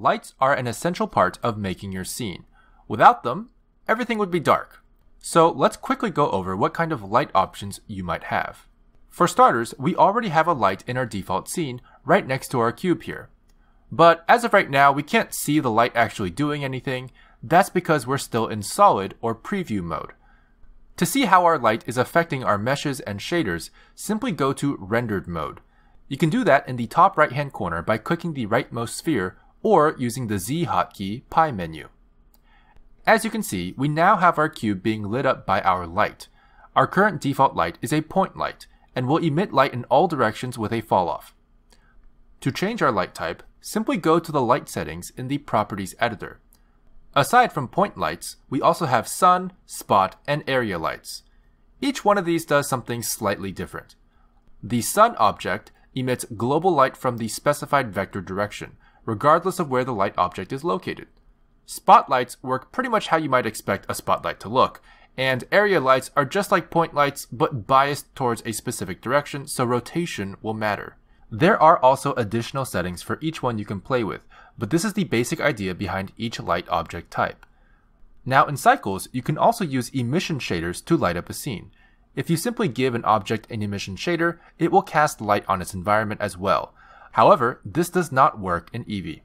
lights are an essential part of making your scene. Without them, everything would be dark. So let's quickly go over what kind of light options you might have. For starters, we already have a light in our default scene right next to our cube here. But as of right now, we can't see the light actually doing anything. That's because we're still in solid or preview mode. To see how our light is affecting our meshes and shaders, simply go to rendered mode. You can do that in the top right hand corner by clicking the rightmost sphere or using the Z hotkey Pi menu. As you can see, we now have our cube being lit up by our light. Our current default light is a point light, and will emit light in all directions with a falloff. To change our light type, simply go to the light settings in the Properties editor. Aside from point lights, we also have sun, spot, and area lights. Each one of these does something slightly different. The sun object emits global light from the specified vector direction, regardless of where the light object is located. Spotlights work pretty much how you might expect a spotlight to look, and area lights are just like point lights but biased towards a specific direction, so rotation will matter. There are also additional settings for each one you can play with, but this is the basic idea behind each light object type. Now in Cycles, you can also use emission shaders to light up a scene. If you simply give an object an emission shader, it will cast light on its environment as well, However, this does not work in Eevee.